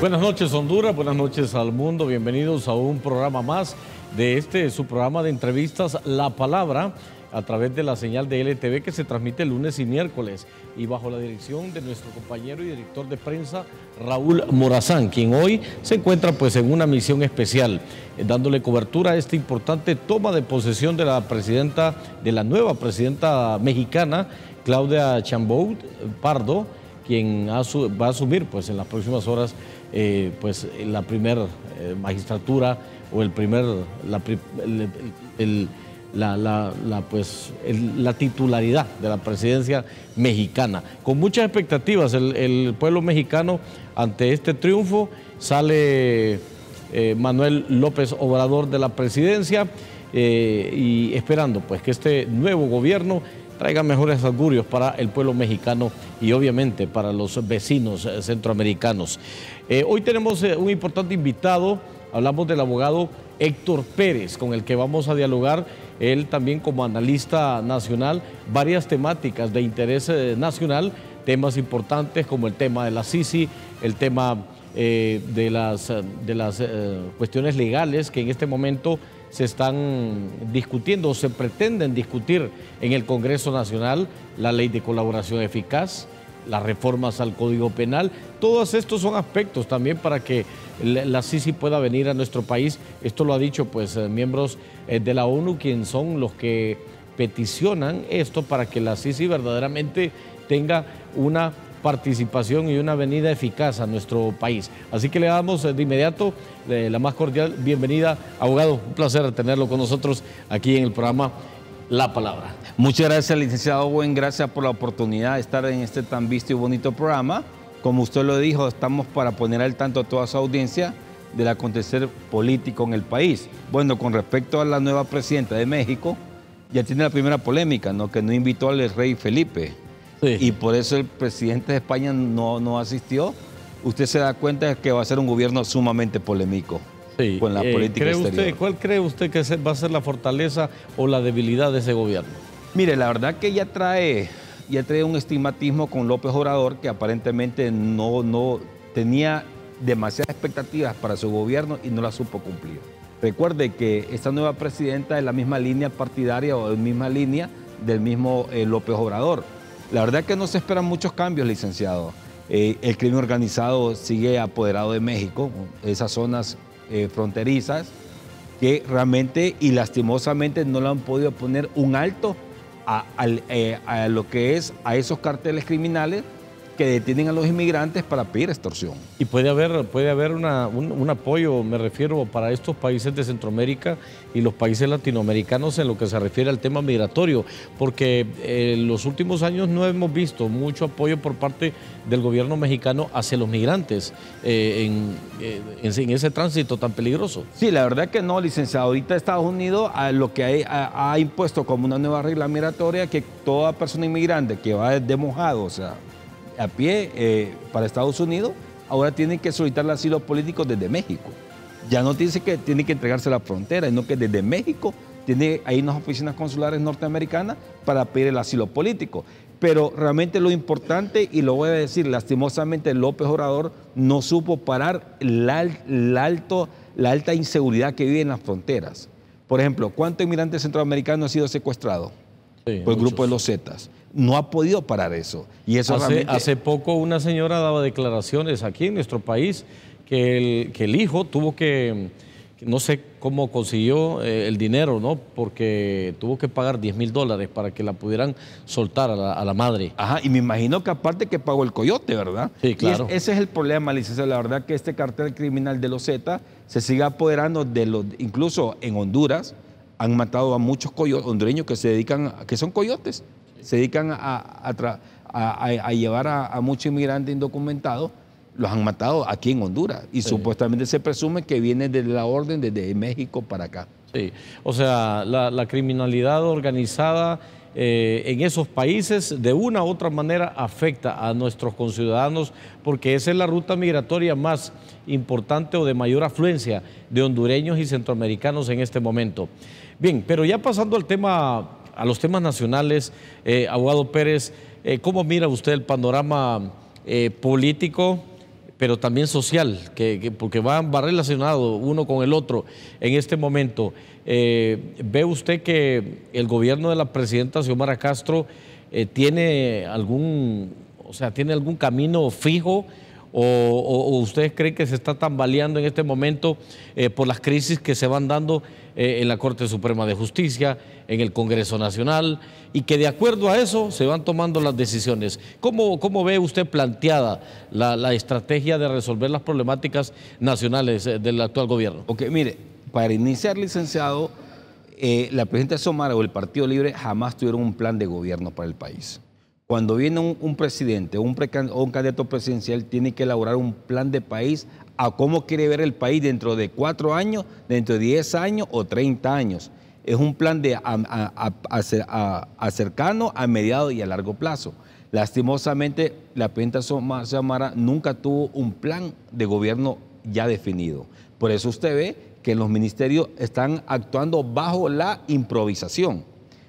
Buenas noches Honduras, buenas noches al mundo, bienvenidos a un programa más de este, su programa de entrevistas La Palabra, a través de la señal de LTV que se transmite lunes y miércoles y bajo la dirección de nuestro compañero y director de prensa Raúl Morazán, quien hoy se encuentra pues en una misión especial, eh, dándole cobertura a esta importante toma de posesión de la presidenta, de la nueva presidenta mexicana, Claudia Chambó Pardo, quien va a asumir pues en las próximas horas eh, pues la primera eh, magistratura o el primer, la, pues, la titularidad de la presidencia mexicana. Con muchas expectativas, el, pueblo mexicano ante este triunfo sale eh, Manuel López Obrador de la presidencia y esperando pues que este nuevo gobierno traiga mejores augurios para el pueblo mexicano y obviamente para los vecinos centroamericanos. Eh, hoy tenemos eh, un importante invitado, hablamos del abogado Héctor Pérez, con el que vamos a dialogar, él también como analista nacional, varias temáticas de interés eh, nacional, temas importantes como el tema de la SISI, el tema de las, de las cuestiones legales que en este momento se están discutiendo o se pretenden discutir en el Congreso Nacional, la ley de colaboración eficaz, las reformas al Código Penal. Todos estos son aspectos también para que la CICI pueda venir a nuestro país. Esto lo ha dicho pues eh, miembros eh, de la ONU, quienes son los que peticionan esto para que la CICI verdaderamente tenga una participación y una venida eficaz a nuestro país. Así que le damos eh, de inmediato la más cordial bienvenida, abogado. Un placer tenerlo con nosotros aquí en el programa la palabra. Muchas gracias, licenciado Buen. Gracias por la oportunidad de estar en este tan visto y bonito programa. Como usted lo dijo, estamos para poner al tanto a toda su audiencia del acontecer político en el país. Bueno, con respecto a la nueva presidenta de México, ya tiene la primera polémica, ¿no? Que no invitó al rey Felipe. Y por eso el presidente de España no, no asistió. Usted se da cuenta que va a ser un gobierno sumamente polémico. Eh, ¿Cuál cree usted que va a ser la fortaleza o la debilidad de ese gobierno? Mire, la verdad que ya trae, ya trae un estigmatismo con López Obrador que aparentemente no, no tenía demasiadas expectativas para su gobierno y no las supo cumplir. Recuerde que esta nueva presidenta es la misma línea partidaria o la misma línea del mismo eh, López Obrador. La verdad que no se esperan muchos cambios, licenciado. Eh, el crimen organizado sigue apoderado de México, esas zonas eh, fronterizas que realmente y lastimosamente no le han podido poner un alto a, eh, a lo que es a esos carteles criminales que detienen a los inmigrantes para pedir extorsión. Y puede haber, puede haber un, apoyo, me refiero, para estos países de Centroamérica y los países latinoamericanos en lo que se refiere al tema migratorio, porque eh, en los últimos años no hemos visto mucho apoyo por parte del gobierno mexicano hacia los migrantes eh, eh, en, ese tránsito tan peligroso. Sí, la verdad que no, licenciado. Ahorita Estados Unidos a lo que ha, ha impuesto como una nueva regla migratoria que toda persona inmigrante que va de mojado, o sea, a pie eh, para Estados Unidos, ahora tienen que solicitar el asilo político desde México. Ya no dice que tiene que entregarse a la frontera, sino que desde México tiene ahí unas oficinas consulares norteamericanas para pedir el asilo político. Pero realmente lo importante, y lo voy a decir, lastimosamente López Obrador no supo parar la, alta inseguridad que vive en las fronteras. Por ejemplo, ¿cuántos inmigrantes centroamericanos han sido secuestrados por el grupo de los Zetas? no ha podido parar eso. Y eso hace, hace poco una señora daba declaraciones aquí en nuestro país que el, que el hijo tuvo que, no sé cómo consiguió eh, el dinero, ¿no? Porque tuvo que pagar 10 mil dólares para que la pudieran soltar a la, madre. Ajá, y me imagino que aparte que pagó el coyote, ¿verdad? Sí, claro. ese es el problema, licenciado. La verdad que este cartel criminal de los Z se sigue apoderando de los, incluso en Honduras, han matado a muchos hondureños que se dedican, a, que son coyotes, se dedican a, a, llevar a, muchos inmigrantes indocumentados, los han matado aquí en Honduras. Y supuestamente se presume que viene de la orden desde México para acá. Sí, o sea, la, criminalidad organizada eh, en esos países de una u otra manera afecta a nuestros conciudadanos porque esa es la ruta migratoria más importante o de mayor afluencia de hondureños y centroamericanos en este momento. Bien, pero ya pasando al tema a los temas nacionales, eh, abogado Pérez, eh, ¿cómo mira usted el panorama eh, político, pero también social? Que, porque va, va relacionado uno con el otro en este momento. ¿Ve usted que el gobierno de la presidenta Xiomara Castro tiene algún, o sea, tiene algún camino fijo? O, o ustedes creen que se está tambaleando en este momento por las crisis que se van dando eh, en la Corte Suprema de Justicia, en el Congreso Nacional, y que de acuerdo a eso se van tomando las decisiones. ¿Cómo, ve usted planteada la, estrategia de resolver las problemáticas nacionales eh, del actual gobierno? Ok, mire, para iniciar, licenciado, eh, la presidenta Somara o el Partido Libre jamás tuvieron un plan de gobierno para el país. Cuando viene un, presidente o un candidato presidencial, tiene que elaborar un plan de país a cómo quiere ver el país dentro de cuatro años, dentro de diez años o treinta años. Es un plan de a, a, cercano, a mediado y a largo plazo. Lastimosamente, la presidenta Samara nunca tuvo un plan de gobierno ya definido. Por eso usted ve que los ministerios están actuando bajo la improvisación.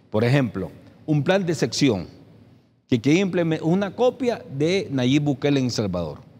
Por ejemplo, un plan de sección que quiere implementar una copia de Nayib Bukele en El Salvador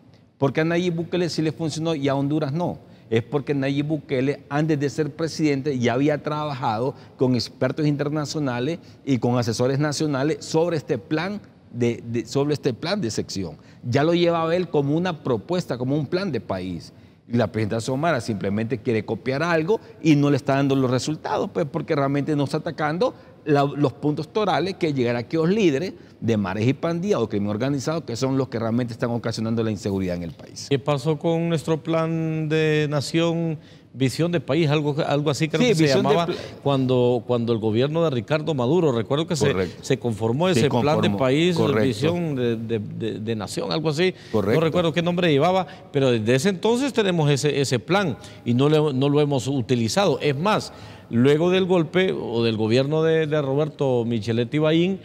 porque a Nayib Bukele sí le funcionó y a Honduras no. Es porque Nayib Bukele, antes de ser presidente, ya había trabajado con expertos internacionales y con asesores nacionales sobre este plan de, sobre este plan de sección. Ya lo llevaba él como una propuesta, como un plan de país. Y la presidenta Somara simplemente quiere copiar algo y no le está dando los resultados, pues porque realmente no está atacando los puntos torales que llegará a aquellos líderes de mares y pandillas o crimen organizado que son los que realmente están ocasionando la inseguridad en el país. ¿Qué pasó con nuestro plan de nación, visión de país, algo, algo así creo que se llamaba cuando, cuando el gobierno de Ricardo Maduro, recuerdo que se, se, conformó ese plan de país, visión de, nación, algo así, correcto. no recuerdo qué nombre llevaba, pero desde ese entonces tenemos ese, plan y no, no lo hemos utilizado. Es más, Luego del golpe o del gobierno de, Roberto Micheletti Ibaín,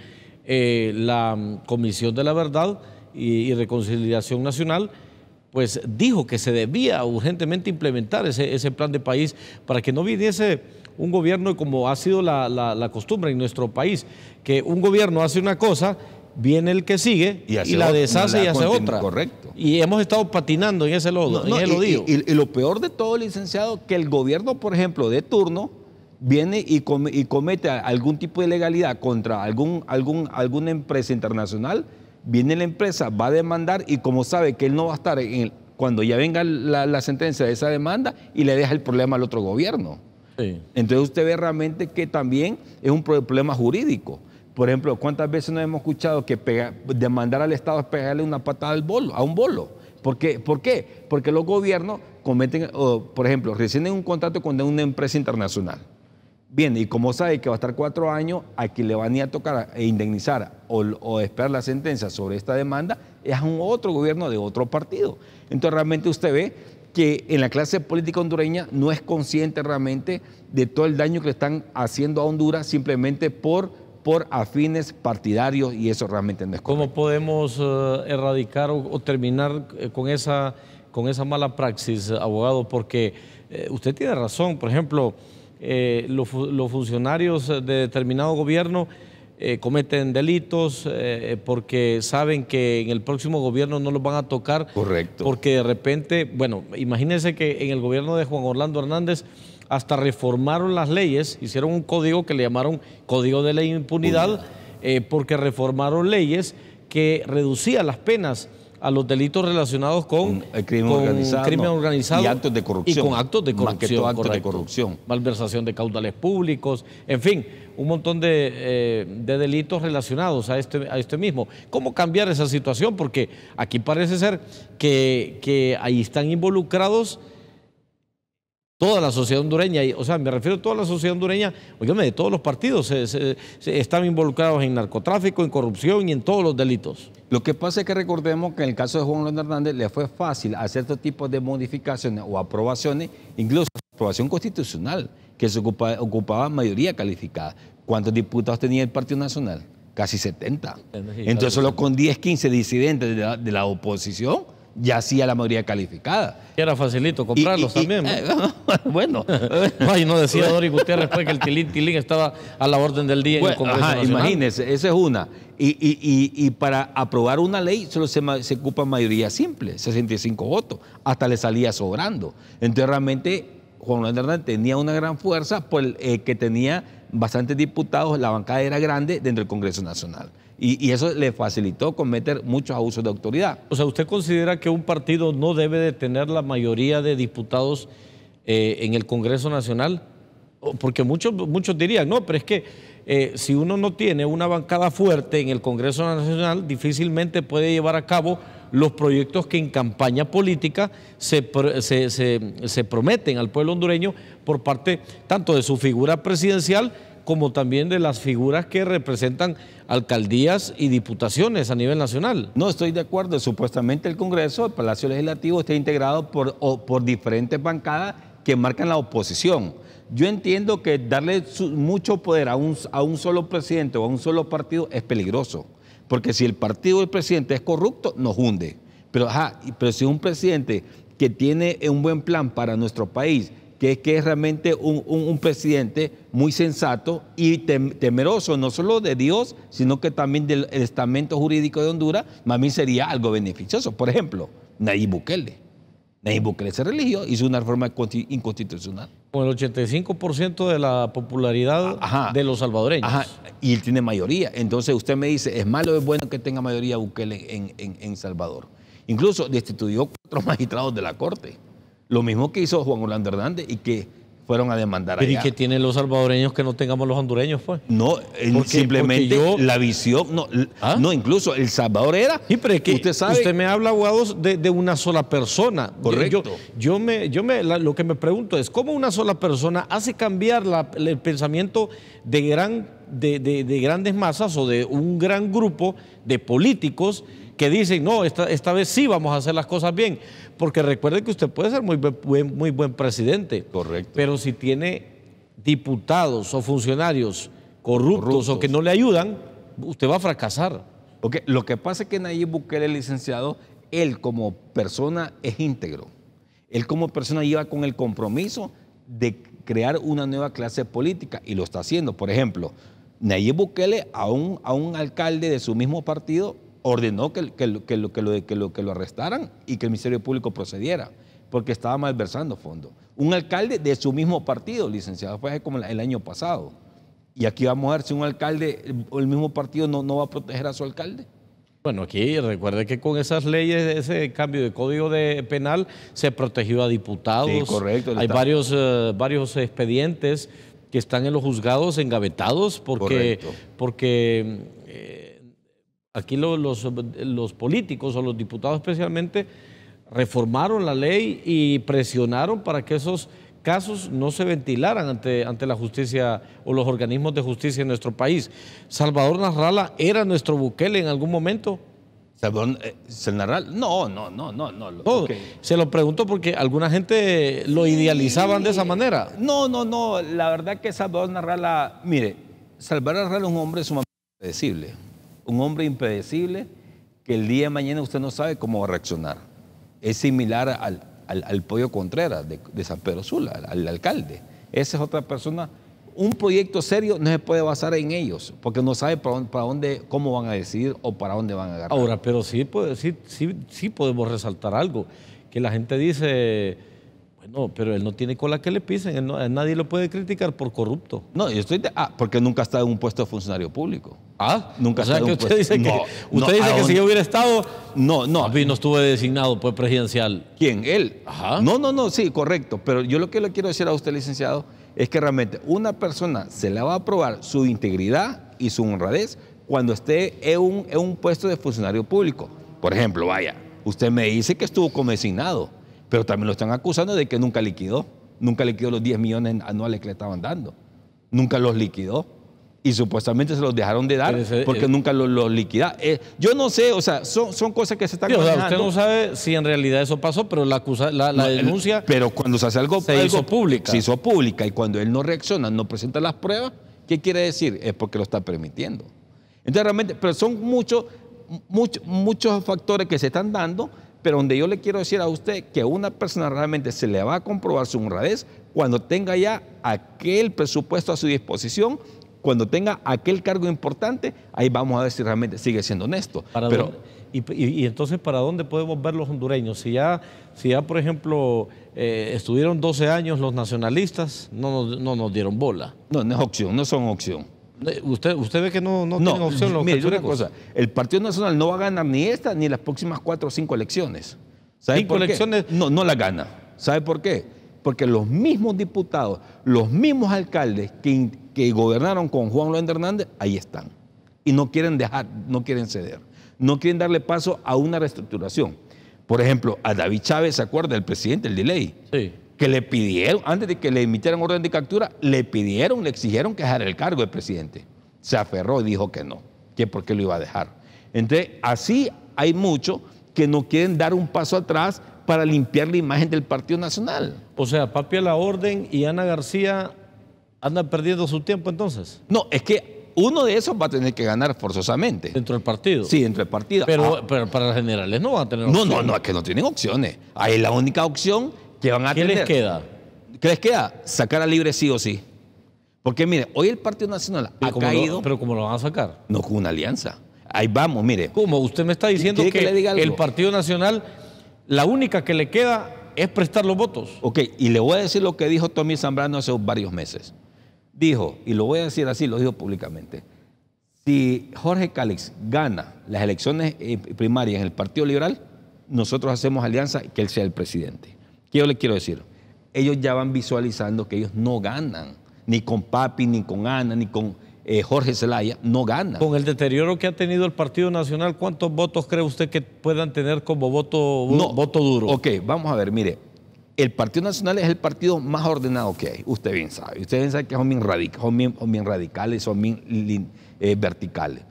eh, la Comisión de la Verdad y, Reconciliación Nacional pues dijo que se debía urgentemente implementar ese, plan de país para que no viniese un gobierno como ha sido la, costumbre en nuestro país, que un gobierno hace una cosa, viene el que sigue y, la deshace y hace otra. Correcto. Y hemos estado patinando en ese lodo, no, y, lo peor de todo, licenciado, que el gobierno, por ejemplo, de turno, viene y, comete algún tipo de ilegalidad contra algún, alguna empresa internacional, viene la empresa, va a demandar y como sabe que él no va a estar cuando ya venga la, sentencia de esa demanda y le deja el problema al otro gobierno. Entonces usted ve realmente que también es un problema jurídico. Por ejemplo, ¿cuántas veces nos hemos escuchado que demandar al Estado es pegarle una patada al bolo, a un bolo? ¿Por qué? ¿Por qué? Porque los gobiernos cometen, por ejemplo, reciben un contrato con una empresa internacional Bien, y como sabe que va a estar cuatro años, a quien le van a tocar e indemnizar o, esperar la sentencia sobre esta demanda es un otro gobierno de otro partido. Entonces realmente usted ve que en la clase política hondureña no es consciente realmente de todo el daño que le están haciendo a Honduras simplemente por, por afines partidarios y eso realmente no es ¿Cómo podemos eh, erradicar o, terminar eh, con esa, con esa mala praxis, abogado? Porque eh, usted tiene razón, por ejemplo... Eh, los, funcionarios de determinado gobierno eh, cometen delitos eh, porque saben que en el próximo gobierno no los van a tocar. Correcto. Porque de repente, bueno, imagínense que en el gobierno de Juan Orlando Hernández hasta reformaron las leyes, hicieron un código que le llamaron Código de la Impunidad, porque reformaron leyes que reducían las penas a los delitos relacionados con, el eh, crimen, organizado, crimen organizado y actos de corrupción. Y con actos de corrupción. de corrupción. Malversación de caudales públicos, en fin, un montón eh, de, delitos relacionados a este, a este mismo. ¿Cómo cambiar esa situación? Porque aquí parece ser que, que ahí están involucrados Toda la sociedad hondureña, o sea, me refiero a toda la sociedad hondureña, oígame, de todos los partidos están involucrados en narcotráfico, en corrupción y en todos los delitos. Lo que pasa es que recordemos que en el caso de Juan Luis Hernández le fue fácil hacer este tipo de modificaciones o aprobaciones, incluso aprobación constitucional, que se ocupaba, mayoría calificada. ¿Cuántos diputados tenía el Partido Nacional? Casi 70. Entonces, solo con 10, 15 disidentes de la oposición ya hacía la mayoría calificada. era facilito comprarlos también. bueno. Ay, no decía Dori Gutiérrez pues, que el tilín estaba a la orden del día en el Congreso Imagínese, esa es una. Y, para aprobar una ley solo se, ocupa mayoría simple, 65 votos. Hasta le salía sobrando. Entonces realmente Juan Manuel Hernández tenía una gran fuerza por eh, que tenía bastantes diputados, la bancada era grande dentro del Congreso Nacional. Y, eso le facilitó cometer muchos abusos de autoridad. O sea, ¿usted considera que un partido no debe de tener la mayoría de diputados eh, en el Congreso Nacional? Porque muchos, muchos dirían, no, pero es que eh, si uno no tiene una bancada fuerte en el Congreso Nacional, difícilmente puede llevar a cabo los proyectos que en campaña política se prometen al pueblo hondureño por parte tanto de su figura presidencial como también de las figuras que representan alcaldías y diputaciones a nivel nacional. No estoy de acuerdo. Supuestamente el Congreso, el Palacio Legislativo, está integrado por, por diferentes bancadas que marcan la oposición. Yo entiendo que darle mucho poder a un, a un solo presidente o a un solo partido es peligroso, porque si el partido del presidente es corrupto, nos hunde. Pero, ajá, pero si un presidente que tiene un buen plan para nuestro país que, es que es realmente un, presidente muy sensato y temeroso, no solo de Dios, sino que también del estamento jurídico de Honduras, para mí sería algo beneficioso. Por ejemplo, Nayib Bukele. Nayib Bukele se religió, hizo una reforma inconstitucional. Con el 85% de la popularidad ah, de los salvadoreños. y él tiene mayoría. Entonces usted me dice, ¿es malo o es bueno que tenga mayoría Bukele en, en Salvador? Incluso destituyó cuatro magistrados de la Corte. Lo mismo que hizo Juan Orlando Hernández y que fueron a demandar Pero allá. ¿Y qué tienen los salvadoreños que no tengamos los hondureños, pues? No, simplemente la visión, no, ¿Ah? no, incluso El Salvador era. usted, sabe... usted me habla, abogados, de, una sola persona. Correcto. Yo, me, yo me, lo que me pregunto es cómo una sola persona hace cambiar el pensamiento de, gran, de, de grandes masas o de un gran grupo de políticos que dicen, no, esta vez sí vamos a hacer las cosas bien. Porque recuerde que usted puede ser muy buen, presidente. Correcto. Pero si tiene diputados o funcionarios corruptos, o que no le ayudan, usted va a fracasar. Porque lo que pasa es que Nayib Bukele, licenciado, él como persona es íntegro. Él como persona lleva con el compromiso de crear una nueva clase política y lo está haciendo. Por ejemplo, Nayib Bukele a a un alcalde de su mismo partido ordenó que, que, que, lo, lo, que lo arrestaran y que el Ministerio Público procediera, porque estaba malversando fondos. Un alcalde de su mismo partido, licenciado, fue como el año pasado. Y aquí vamos a ver si un alcalde, o el mismo partido, no, no va a proteger a su alcalde. Bueno, aquí recuerde que con esas leyes, ese cambio de código de penal, se protegió a diputados. Sí, correcto. Hay varios, eh, varios expedientes que están en los juzgados engavetados porque, porque eh, Aquí los, políticos o los diputados especialmente reformaron la ley y presionaron para que esos casos no se ventilaran ante, ante la justicia o los organismos de justicia en nuestro país. Salvador Narrala era nuestro Bukele en algún momento. Salvador no, no, no, no, no. Se lo pregunto porque alguna gente lo idealizaban de esa manera. No, no, no. La verdad que Salvador Narrala, mire, Salvador Narrala es un hombre sumamente predecible un hombre impredecible que el día de mañana usted no sabe cómo va a reaccionar. Es similar al, Pollo Contreras de, San Pedro Sula, al, alcalde. Esa es otra persona. Un proyecto serio no se puede basar en ellos, porque no sabe para dónde, cómo van a decidir o para dónde van a agarrar. Ahora, pero sí, sí podemos resaltar algo, que la gente dice no, pero él no tiene cola que le pisen, nadie lo puede criticar por corrupto. No, yo estoy ah, porque nunca ha estado en un puesto de funcionario público. Ah, nunca o sea, en un usted puesto. Dice que, usted dice que si yo hubiera estado, no, no, a mí no estuve designado pues presidencial. ¿Quién? Él. Ajá. No, no, no, sí, correcto, pero yo lo que le quiero decir a usted, licenciado, es que realmente una persona se le va a probar su integridad y su honradez cuando esté en un, en un puesto de funcionario público. Por ejemplo, vaya, usted me dice que estuvo como designado pero también lo están acusando de que nunca liquidó. Nunca liquidó los 10 millones anuales que le estaban dando. Nunca los liquidó. Y supuestamente se los dejaron de dar porque nunca los lo eh, yo no sé, o sea, son, cosas que se están... Pero usted no sabe si en realidad eso pasó, pero la, la, denuncia... pero cuando se hace algo, se hizo pública. Se hizo pública y cuando él no reacciona, no presenta las pruebas, ¿qué quiere decir? Es porque lo está permitiendo. Entonces realmente, pero son muchos muchos factores que se están dando pero donde yo le quiero decir a usted que a una persona realmente se le va a comprobar su honradez cuando tenga ya aquel presupuesto a su disposición, cuando tenga aquel cargo importante, ahí vamos a ver si realmente sigue siendo honesto. Pero, y, entonces, ¿para dónde podemos ver los hondureños? Si ya, si ya por ejemplo, eh, estuvieron 12 años los nacionalistas, no no nos dieron bola. No, no es opción, no son opción. Usted, usted ve que no, no, opción mire, una cosa, el Partido Nacional no va a ganar ni esta ni las próximas cuatro o cinco elecciones. ¿Sabe por elecciones? Qué? No, no la gana. ¿Sabe por qué? Porque los mismos diputados, los mismos alcaldes que, gobernaron con Juan Luis Hernández, ahí están. Y no quieren dejar, no quieren ceder. No quieren darle paso a una reestructuración. Por ejemplo, a David Chávez, ¿se acuerda? El presidente, el delay. Sí que le pidieron, antes de que le emitieran orden de captura, le pidieron, le exigieron que dejara el cargo de presidente. Se aferró y dijo que no, que por qué lo iba a dejar. Entonces, así hay muchos que no quieren dar un paso atrás para limpiar la imagen del Partido Nacional. O sea, Papi a la orden y Ana García andan perdiendo su tiempo entonces. No, es que uno de esos va a tener que ganar forzosamente. ¿Dentro del partido? Sí, dentro del partido. Pero, ah. para generales no van a tener opciones. No, no, no, es que no tienen opciones. Ahí la única opción ¿Qué les queda? ¿Qué les queda? Sacar a libre sí o sí. Porque mire, hoy el Partido Nacional ha caído. pero ¿cómo lo van a sacar? No con una alianza. Ahí vamos, mire. ¿Cómo? Usted me está diciendo que, el Partido Nacional, la única que le queda es prestar los votos. Ok, y le voy a decir lo que dijo Tommy Zambrano hace varios meses. Dijo, y lo voy a decir así, lo dijo públicamente. Si Jorge Cálix gana las elecciones eh, primarias en el Partido Liberal, nosotros hacemos alianza y que él sea el presidente. ¿Qué yo le quiero decir? Ellos ya van visualizando que ellos no ganan, ni con Papi, ni con Ana, ni con eh, Jorge Zelaya, no ganan. Con el deterioro que ha tenido el Partido Nacional, ¿cuántos votos cree usted que puedan tener como voto, no. voto duro? Ok, vamos a ver, mire, el Partido Nacional es el partido más ordenado que hay. Usted bien sabe. Usted bien sabe que son bien, radicales, son bien eh, verticales.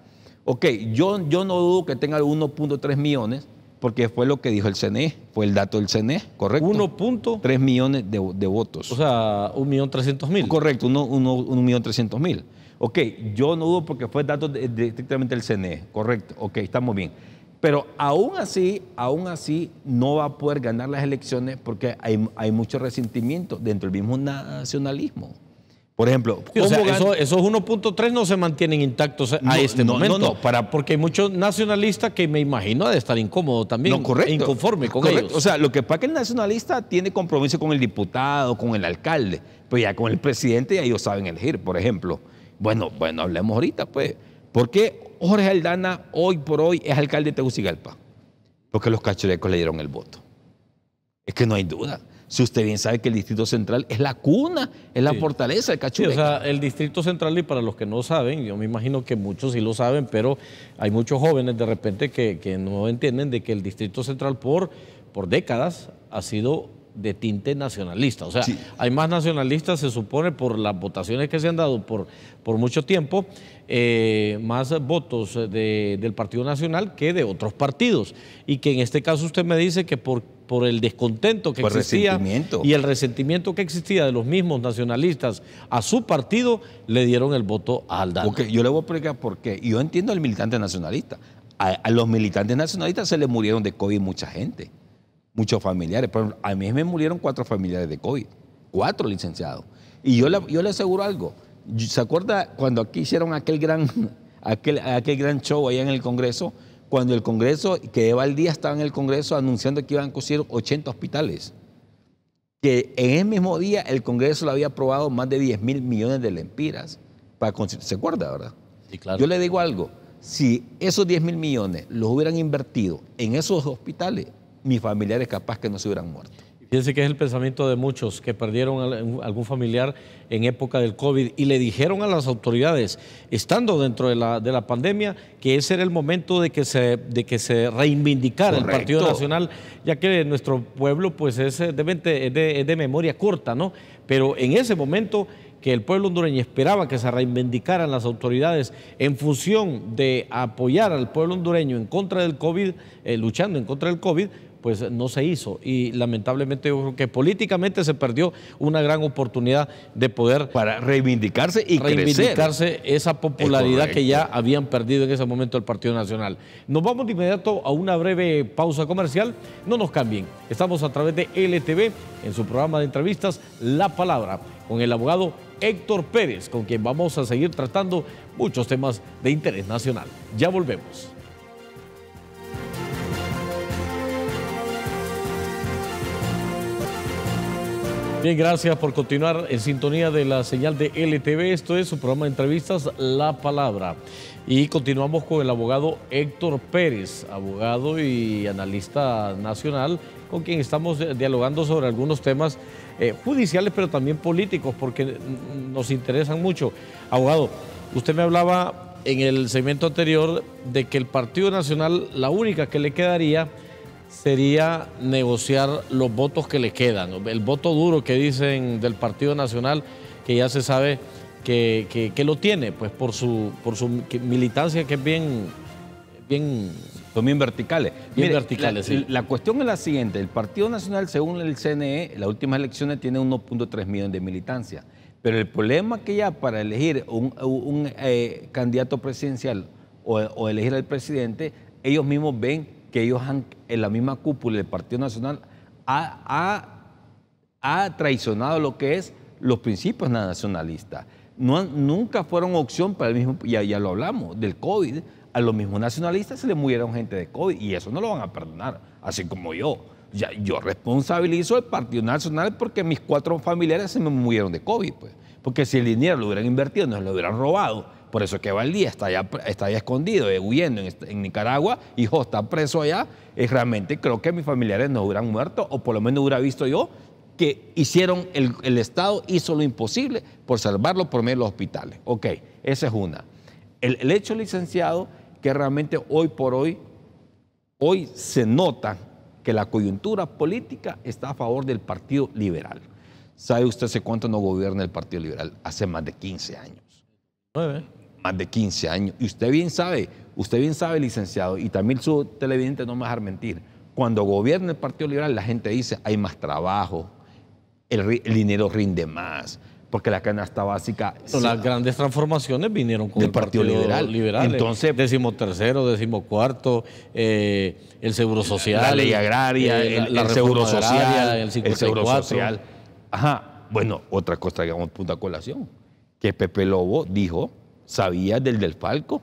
Ok, yo, yo no dudo que tenga 1.3 millones porque fue lo que dijo el CNE, fue el dato del CNE, correcto. 1.3 millones de, de, votos. O sea, 1.300.000. Correcto, 1.300.000. Ok, yo no dudo porque fue dato directamente del CNE, correcto, ok, estamos bien. Pero aún así, aún así, no va a poder ganar las elecciones porque hay, hay mucho resentimiento dentro del mismo nacionalismo. Por ejemplo, esos 1.3 no se mantienen intactos eh, a este momento. No, para, porque hay muchos nacionalistas que me imagino de estar incómodo también, correcto, inconforme con ellos. O sea, lo que pasa es que el nacionalista tiene compromiso con el diputado, con el alcalde, pero pues ya con el presidente ya ellos saben elegir, por ejemplo. Bueno, bueno, hablemos ahorita, pues. ¿Por qué Jorge Aldana hoy por hoy es alcalde de Tegucigalpa? Porque los cachurecos le dieron el voto. Es que no hay duda. Si usted bien sabe que el Distrito Central es la cuna, es la fortaleza de cachureco. o sea, el Distrito Central, y para los que no saben, yo me imagino que muchos sí lo saben, pero hay muchos jóvenes de repente que, no entienden de que el Distrito Central por, por décadas ha sido de tinte nacionalista. O sea, hay más nacionalistas, se supone, por las votaciones que se han dado por, por mucho tiempo, eh, más votos del Partido Nacional que de otros partidos. Y que en este caso usted me dice que por por el descontento que existía y el resentimiento que existía de los mismos nacionalistas a su partido, le dieron el voto a Aldana. Porque yo le voy a explicar por qué. Yo entiendo al militante nacionalista. A, los militantes nacionalistas se les murieron de COVID mucha gente, muchos familiares. Por a mí me murieron cuatro familiares de COVID, cuatro licenciados. Y yo le, yo le aseguro algo. ¿Se acuerda cuando aquí hicieron aquel gran, aquel, aquel gran show allá en el Congreso? cuando el Congreso, que Eva día estaba en el Congreso anunciando que iban a construir 80 hospitales, que en el mismo día el Congreso le había aprobado más de 10 mil millones de lempiras para construir. ¿Se acuerda, verdad? Yo le digo algo, si esos 10 mil millones los hubieran invertido en esos hospitales, mis familiares capaz que no se hubieran muerto. Fíjense que es el pensamiento de muchos que perdieron algún familiar en época del COVID y le dijeron a las autoridades, estando dentro de la, de la pandemia, que ese era el momento de que se, de que se reivindicara el Partido Nacional, ya que nuestro pueblo pues es eh, de, de, memoria corta, ¿no? Pero en ese momento que el pueblo hondureño esperaba que se reivindicaran las autoridades en función de apoyar al pueblo hondureño en contra del COVID, eh, luchando en contra del COVID, pues no se hizo. Y lamentablemente yo creo que políticamente se perdió una gran oportunidad de poder... Para reivindicarse y reivindicarse esa popularidad que ya habían perdido en ese momento el Partido Nacional. Nos vamos de inmediato a una breve pausa comercial. No nos cambien. Estamos a través de LTV en su programa de entrevistas La Palabra con el abogado Héctor Pérez, con quien vamos a seguir tratando muchos temas de interés nacional. Ya volvemos. Bien, gracias por continuar en sintonía de la señal de LTV. Esto es su programa de entrevistas La Palabra. Y continuamos con el abogado Héctor Pérez, abogado y analista nacional, con quien estamos dialogando sobre algunos temas eh, judiciales, pero también políticos, porque nos interesan mucho. Abogado, usted me hablaba en el segmento anterior de que el Partido Nacional, la única que le quedaría sería negociar los votos que le quedan, el voto duro que dicen del Partido Nacional, que ya se sabe que, lo tiene, pues por su, por su militancia que es bien... bien Son bien verticales. Bien verticales, la, La cuestión es la siguiente, el Partido Nacional, según el CNE, en las últimas elecciones tiene 1.3 millones de militancia, pero el problema que ya para elegir un, eh, candidato presidencial o elegir al presidente, ellos mismos ven que ellos han, en la misma cúpula del Partido Nacional, ha, traicionado lo que es los principios nacionalistas. No, nunca fueron opción para el mismo, ya, ya lo hablamos, del COVID. A los mismos nacionalistas se le murieron gente de COVID y eso no lo van a perdonar, así como yo. yo responsabilizo al Partido Nacional porque mis cuatro familiares se me murieron de COVID, pues. Porque si el dinero lo hubieran invertido, nos lo hubieran robado por eso que Valdía está allá, está escondido, eh, huyendo en, Nicaragua, hijo, está preso allá. Es realmente creo que mis familiares no hubieran muerto, o por lo menos hubiera visto yo que hicieron, el, Estado hizo lo imposible por salvarlo por medio de los hospitales. Ok, esa es una. El, hecho, licenciado, que realmente hoy por hoy, hoy se nota que la coyuntura política está a favor del Partido Liberal. ¿Sabe usted cuánto no gobierna el Partido Liberal? Hace más de 15 años. Nueve más de 15 años. Y usted bien sabe, usted bien sabe, licenciado, y también su televidente no me va a dejar mentir. Cuando gobierna el Partido Liberal, la gente dice, hay más trabajo, el, dinero rinde más, porque la canasta básica... las grandes transformaciones vinieron con el Partido, Partido Liberal. Liberal. Entonces, tercero, décimo cuarto, eh, el Seguro Social. La ley agraria, eh, el, seguro social, el, Seguro Social. Ajá. Bueno, otra cosa que vamos a punta colación, que Pepe Lobo dijo sabía del del Falco,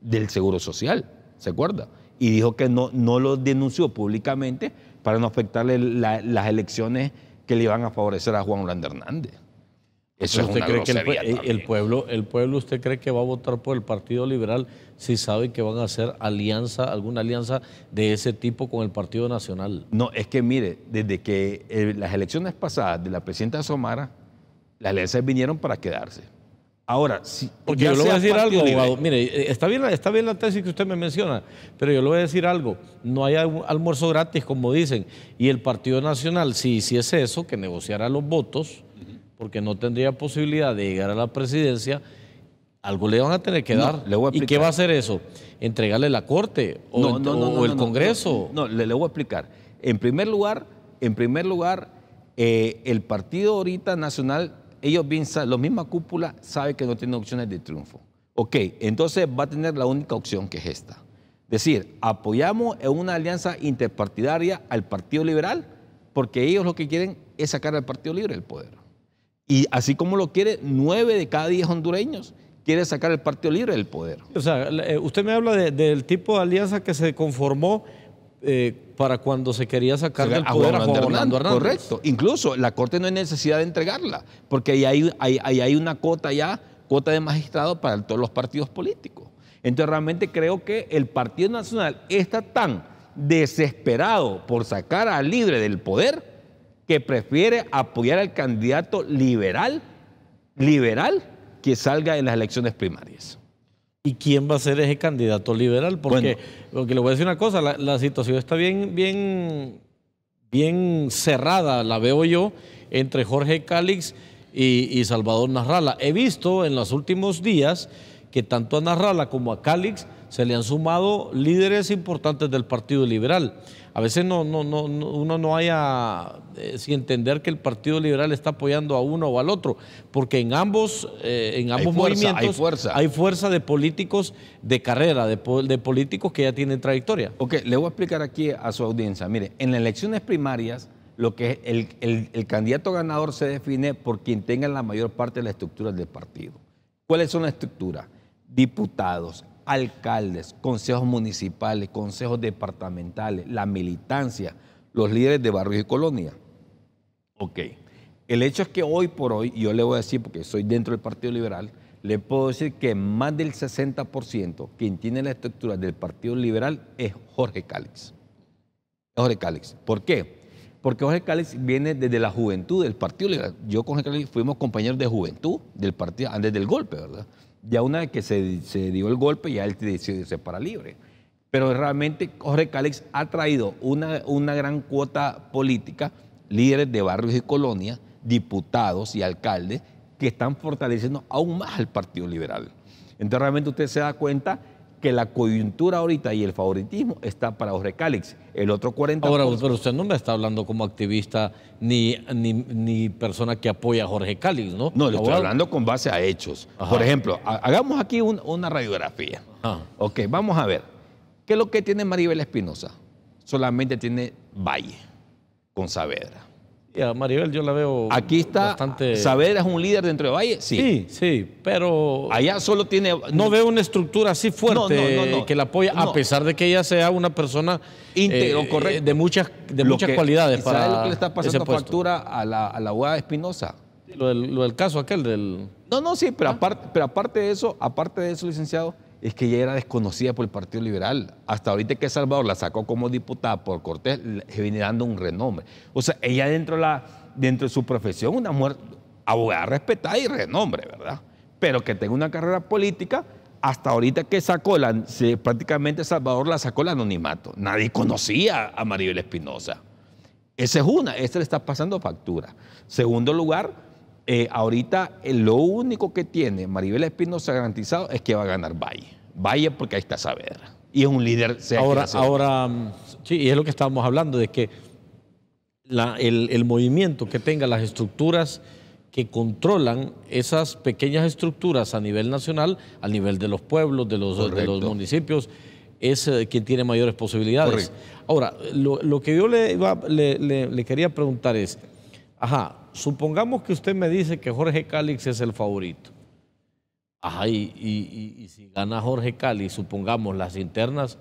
del Seguro Social, ¿se acuerda? Y dijo que no, no lo denunció públicamente para no afectarle las elecciones que le iban a favorecer a Juan Orlando Hernández. Eso es que el, pueblo, el pueblo, usted cree que va a votar por el Partido Liberal si sabe que van a hacer alianza, alguna alianza de ese tipo con el Partido Nacional. No, es que mire, desde que eh, las elecciones pasadas de la presidenta Somara, las alianzas vinieron para quedarse. Ahora, yo le voy a decir algo, Mire, está bien, está bien la tesis que usted me menciona, pero yo le voy a decir algo. No hay almuerzo gratis, como dicen. Y el Partido Nacional, si es eso, que negociara los votos, porque no tendría posibilidad de llegar a la presidencia, algo le van a tener que dar. le voy a ¿Y qué va a hacer eso? ¿Entregarle la Corte o, el Congreso? No, le, voy a explicar. En primer lugar, en primer lugar eh, el Partido ahorita Nacional ellos bien saben, la misma cúpula sabe que no tiene opciones de triunfo. Ok, entonces va a tener la única opción que es esta. Es decir, apoyamos en una alianza interpartidaria al Partido Liberal porque ellos lo que quieren es sacar al Partido Libre del poder. Y así como lo quiere, nueve de cada diez hondureños quiere sacar al Partido Libre del poder. O sea, eh, usted me habla del tipo de alianza que se conformó eh, para cuando se quería sacar del poder a Juan, Orlando Correcto. Incluso la Corte no hay necesidad de entregarla, porque ahí hay, ahí hay una cuota ya, cuota de magistrado para todos los partidos políticos. Entonces realmente creo que el Partido Nacional está tan desesperado por sacar a Libre del poder que prefiere apoyar al candidato liberal, liberal, que salga en las elecciones primarias y quién va a ser ese candidato liberal. Porque, porque le voy a decir una cosa, la, situación está bien, bien, bien cerrada, la veo yo, entre Jorge Cálix y, y Salvador Narrala. He visto en los últimos días que tanto a Narrala como a Cálix se le han sumado líderes importantes del Partido Liberal. A veces no, no, no, uno no haya eh, sin entender que el Partido Liberal está apoyando a uno o al otro, porque en ambos, eh, en ambos movimientos hay fuerza. hay fuerza. de políticos de carrera, de, políticos que ya tienen trayectoria. Ok, le voy a explicar aquí a su audiencia. Mire, en las elecciones primarias, lo que el, el candidato ganador se define por quien tenga la mayor parte de la estructura del partido. ¿Cuáles son las estructuras? Diputados, alcaldes, consejos municipales, consejos departamentales, la militancia, los líderes de barrios y colonias. Ok, el hecho es que hoy por hoy, yo le voy a decir, porque soy dentro del Partido Liberal, le puedo decir que más del 60% quien tiene la estructura del Partido Liberal es Jorge Cálix. Jorge Cálix. ¿Por qué? Porque Jorge Cálix viene desde la juventud del Partido Liberal. Yo con Jorge Cálix fuimos compañeros de juventud del partido antes del golpe, ¿verdad? ya una vez que se, dio el golpe, ya él decidió se para libre. Pero realmente Jorge Calex ha traído una, una gran cuota política, líderes de barrios y colonias, diputados y alcaldes, que están fortaleciendo aún más al Partido Liberal. Entonces realmente usted se da cuenta que la coyuntura ahorita y el favoritismo está para Jorge Cálix. El otro 40%. Ahora, pero usted no me está hablando como activista ni, ni, persona que apoya a Jorge Cálix, ¿no? No, le estoy hablando con base a hechos. Por ejemplo, hagamos aquí una radiografía. Ah. Ok, vamos a ver. ¿Qué es lo que tiene Maribel Espinosa? Solamente tiene Valle con Saavedra a Maribel yo la veo Aquí está, bastante... es un líder dentro de Valle, sí. Sí, sí, pero... Allá solo tiene... No veo una estructura así fuerte que la apoya, a pesar de que ella sea una persona... Íntegro, eh, De muchas, de muchas cualidades para ¿Sabes lo que le está pasando a la, a la Espinosa? Lo del, caso aquel del... No, no, sí, pero, aparte, pero aparte de eso, aparte de eso, licenciado es que ella era desconocida por el Partido Liberal. Hasta ahorita que Salvador la sacó como diputada por Cortés, se viene dando un renombre. O sea, ella dentro de, la, dentro de su profesión, una mujer abogada respetada y renombre, ¿verdad? Pero que tenga una carrera política, hasta ahorita que sacó, la, prácticamente Salvador la sacó el anonimato. Nadie conocía a Maribel Espinosa. Esa es una, esa le está pasando factura. Segundo lugar, eh, ahorita eh, lo único que tiene Maribel Espinosa garantizado es que va a ganar Valle. Valle porque ahí está Saavedra. Y es un líder. ahora, ahora mm, sí, y es lo que estábamos hablando, de que el, movimiento que tenga las estructuras que controlan esas pequeñas estructuras a nivel nacional, a nivel de los pueblos, de los, municipios, es eh, quien tiene mayores posibilidades. Ahora, lo, que yo le, le, quería preguntar es, ajá, Supongamos que usted me dice que Jorge Cálix es el favorito. Ajá, y, si gana Jorge Cálix, supongamos las internas,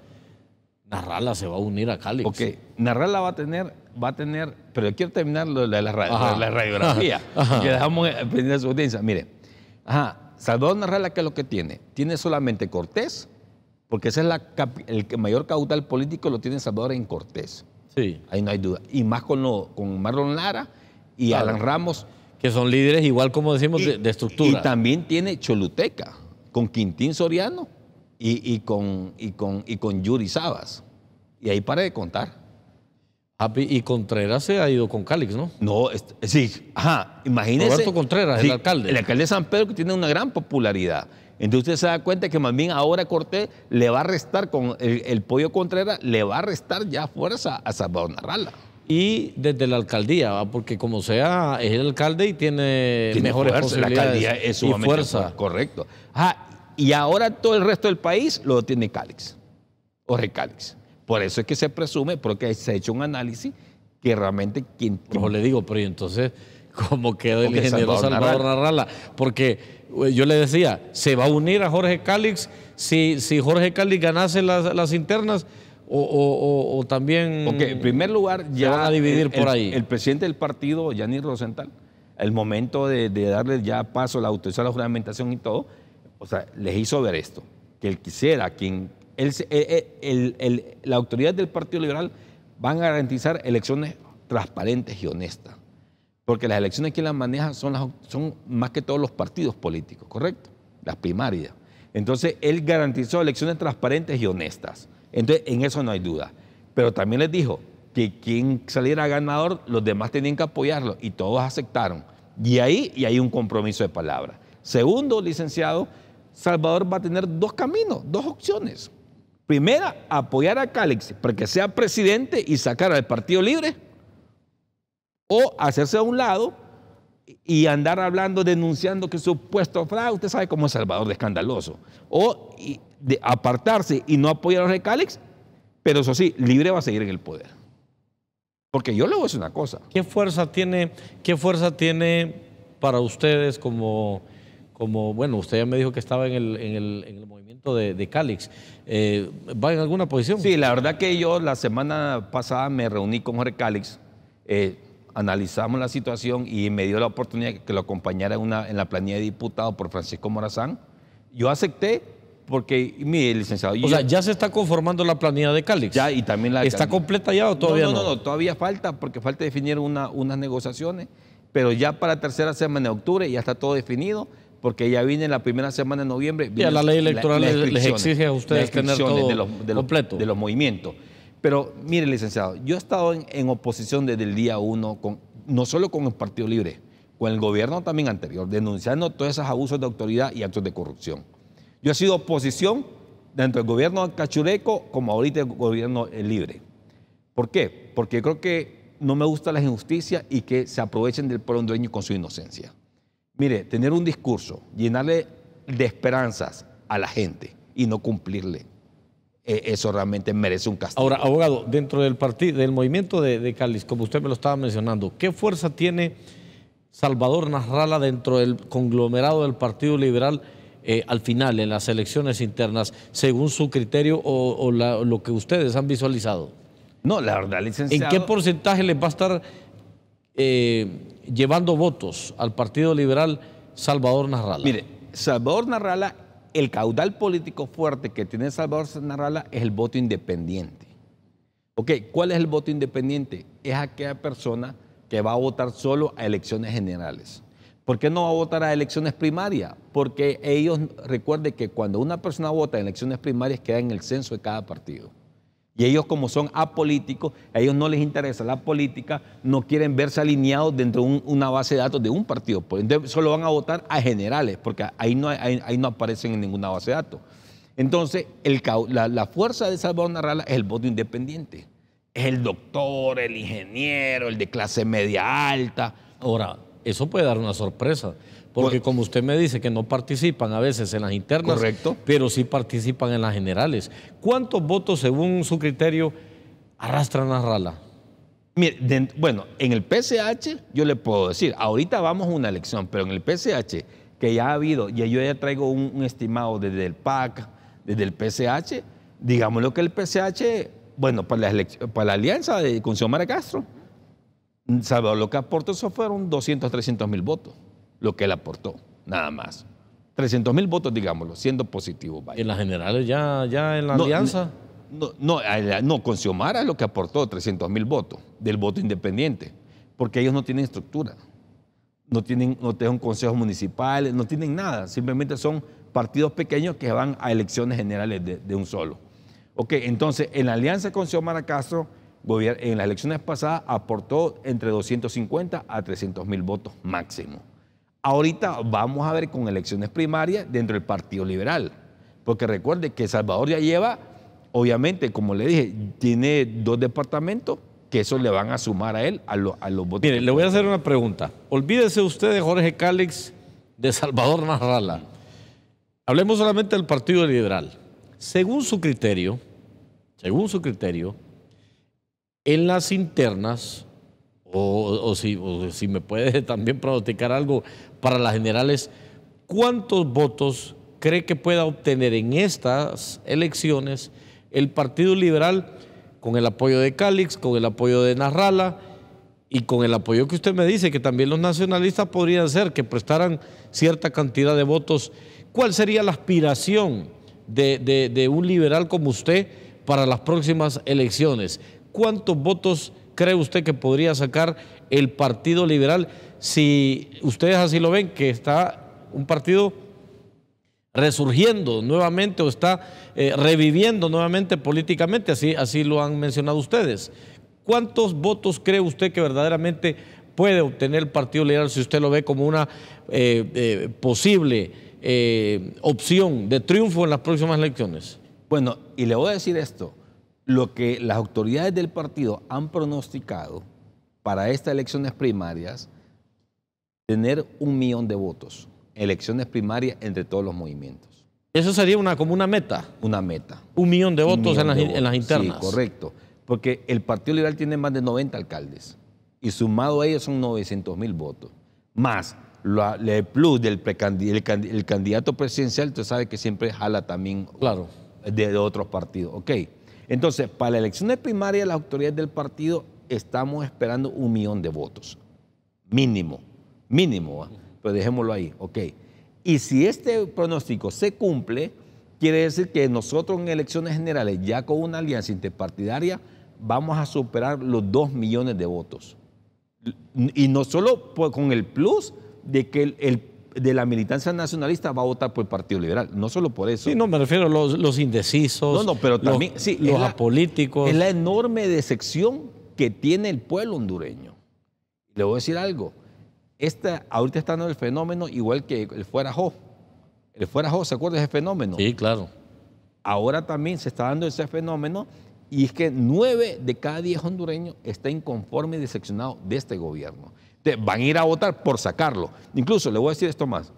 Narrala se va a unir a Cálix. Ok, Narrala va a tener, va a tener, pero quiero terminar de la, radiografía, dejamos su audiencia. Mire, Salvador Narrala, ¿qué es lo que tiene? Tiene solamente Cortés, porque ese es el mayor caudal político lo tiene Salvador en Cortés. Sí. Ahí no hay duda. Y más con, con Marlon Lara y ah, Alan Ramos. Que son líderes, igual como decimos, de, estructura. Y también tiene Choluteca, con Quintín Soriano y, con, y, con, y con Yuri Sabas. Y ahí para de contar. Y Contreras se ha ido con Cálix, ¿no? No, sí, ajá, imagínese. Roberto Contreras, el alcalde. El alcalde de San Pedro que tiene una gran popularidad. Entonces usted se da cuenta que más bien ahora Cortés le va a restar con el, el pollo Contreras, le va a restar ya fuerza a Salvador Narrala y desde la alcaldía, porque como sea, es el alcalde y tiene, mejores la alcaldía es y fuerza. Correcto. y ahora todo el resto del país lo tiene Cálix o recálix Por eso es que se presume, porque se ha hecho un análisis que realmente quien... Yo le digo, pero entonces, ¿cómo quedó el ingeniero Salvador, Porque eh, yo le decía, se va a unir a Jorge Cálix si, si Jorge Cálix ganase las internas o, también. en primer lugar, ya. van a dividir el, por ahí. El, presidente del partido, Yanis Rosenthal, el momento de, darle ya paso a la autorización, de la juramentación y todo, o sea, les hizo ver esto. Que él quisiera, quien. Él, eh, eh, la autoridad del Partido Liberal van a garantizar elecciones transparentes y honestas. Porque las elecciones que las manejan son, las, son más que todos los partidos políticos, ¿correcto? Las primarias. Entonces, él garantizó elecciones transparentes y honestas. Entonces, en eso no hay duda. Pero también les dijo que quien saliera ganador, los demás tenían que apoyarlo y todos aceptaron. Y ahí y hay un compromiso de palabra. Segundo, licenciado, Salvador va a tener dos caminos, dos opciones. Primera, apoyar a Cálix para que sea presidente y sacar al Partido Libre. O hacerse a un lado y andar hablando, denunciando que supuesto fraude, usted sabe cómo es Salvador de escandaloso. O de apartarse y no apoyar a Recalix, pero eso sí, Libre va a seguir en el poder. Porque yo le voy una cosa. ¿Qué fuerza tiene, qué fuerza tiene para ustedes como, como, bueno, usted ya me dijo que estaba en el, en el, movimiento de, de Calix. Eh, ¿Va en alguna posición? Sí, la verdad que yo la semana pasada me reuní con Jorge Calix, eh, analizamos la situación y me dio la oportunidad que lo acompañara en, una, en la planilla de diputado por Francisco Morazán. Yo acepté porque, mire, licenciado. O sea, ya se está conformando la planilla de Calix. Ya, y también la. ¿Está completa ya o todavía no? No, no, no, todavía falta, porque falta definir unas negociaciones, pero ya para la tercera semana de octubre ya está todo definido, porque ya viene la primera semana de noviembre. Ya la ley electoral les, exige a ustedes tener todo de los, De los movimientos. Pero, mire, licenciado, yo he estado en, oposición desde el día uno, con, no solo con el Partido Libre, con el gobierno también anterior, denunciando todos esos abusos de autoridad y actos de corrupción. Yo he sido oposición dentro del gobierno cachureco como ahorita el gobierno eh, libre. ¿Por qué? Porque creo que no me gusta las injusticias y que se aprovechen del pueblo dueño con su inocencia. Mire, tener un discurso, llenarle de esperanzas a la gente y no cumplirle eh, eso realmente merece un castigo. Ahora, abogado, dentro del partido, del movimiento de, de como usted me lo estaba mencionando, ¿qué fuerza tiene Salvador Nasralla dentro del conglomerado del Partido Liberal eh, al final en las elecciones internas, según su criterio o, lo que ustedes han visualizado? No, la verdad, licenciado. ¿En qué porcentaje les va a estar eh, llevando votos al Partido Liberal Salvador Narrala? Mire, Salvador Narrala, el caudal político fuerte que tiene Salvador Narrala es el voto independiente. Ok, ¿cuál es el voto independiente? Es aquella persona que va a votar solo a elecciones generales. ¿Por qué no va a votar a elecciones primarias? Porque ellos, recuerde que cuando una persona vota en elecciones primarias queda en el censo de cada partido. Y ellos como son apolíticos, a ellos no les interesa la política, no quieren verse alineados dentro de una base de datos de un partido. Pues, entonces solo van a votar a generales, porque ahí no, no aparecen en ninguna base de datos. Entonces, la, la, fuerza de Salvador Narrala es el voto independiente. Es el doctor, el ingeniero, el de clase media alta. Ahora, eso puede dar una sorpresa. Porque pues- como usted me dice que no participan a veces en las internas, pero sí participan en las generales. ¿Cuántos votos, según su criterio, arrastran a rala? bueno, en el PCH yo le puedo decir, ahorita vamos a una elección, pero en el PCH, que ya ha habido, y yo ya traigo un, estimado desde el PAC, desde el PCH, digamos lo que el PCH, bueno, para la, para la alianza de, con Mara Castro, Salvador lo que aportó eso fueron 200, 300 mil votos, lo que él aportó, nada más. 300 mil votos, digámoslo, siendo positivo. ¿En las generales ya, ya en la alianza? No, no, no, con Xiomara es lo que aportó 300 mil votos del voto independiente, porque ellos no tienen estructura, no tienen, no tienen consejos municipales, no tienen nada, simplemente son partidos pequeños que van a elecciones generales de, de un solo. Ok, entonces en la alianza con Xiomara Castro en las elecciones pasadas aportó entre 250 a 300 mil votos máximo. Ahorita vamos a ver con elecciones primarias dentro del Partido Liberal, porque recuerde que Salvador ya lleva, obviamente, como le dije, tiene dos departamentos que eso le van a sumar a él, a, los votos. Mire, le voy a hacer una pregunta. Olvídese usted de Jorge Cálix, de Salvador Narrala. Hablemos solamente del Partido Liberal. Según su criterio, según su criterio, en las internas, o, si, me puede también pronosticar algo para las generales, ¿cuántos votos cree que pueda obtener en estas elecciones el Partido Liberal con el apoyo de Calix, con el apoyo de Narrala y con el apoyo que usted me dice, que también los nacionalistas podrían ser, que prestaran cierta cantidad de votos? ¿Cuál sería la aspiración de un liberal como usted para las próximas elecciones? ¿cuántos votos cree usted que podría sacar el Partido Liberal si ustedes así lo ven, que está un partido resurgiendo nuevamente o está eh, reviviendo nuevamente políticamente, así, así lo han mencionado ustedes? ¿Cuántos votos cree usted que verdaderamente puede obtener el Partido Liberal si usted lo ve como una eh, eh, posible opción de triunfo en las próximas elecciones? Bueno, y le voy a decir esto, lo que las autoridades del partido han pronosticado para estas elecciones primarias, tener un millón de votos, elecciones primarias entre todos los movimientos. Eso sería una, como una meta. Una meta. Un millón de votos, en, las, internas. Sí, correcto. Porque el Partido Liberal tiene más de 90 alcaldes y sumado a ellos son 900 mil votos. Más el plus del candidato presidencial, tú sabes que siempre jala también claro. de, de otros partidos. Ok entonces, para las elecciones primarias, las autoridades del partido estamos esperando un millón de votos. Mínimo, mínimo, pero dejémoslo ahí, ok. Y si este pronóstico se cumple, quiere decir que nosotros en elecciones generales, ya con una alianza interpartidaria, vamos a superar los dos millones de votos. Y no solo con el plus de que el, el de la militancia nacionalista va a votar por el Partido Liberal. No solo por eso. Sí, no, me refiero a los, indecisos. No, no, pero también los, apolíticos. Es la enorme decepción que tiene el pueblo hondureño. Le voy a decir algo. Esta, ahorita está dando el fenómeno igual que el fuera Jo. El fuera Jo, ¿se acuerda de ese fenómeno? Sí, claro. Ahora también se está dando ese fenómeno y es que nueve de cada diez hondureños está inconforme y decepcionado de este gobierno. Este, van a ir a votar por sacarlo. Incluso le voy a decir esto más.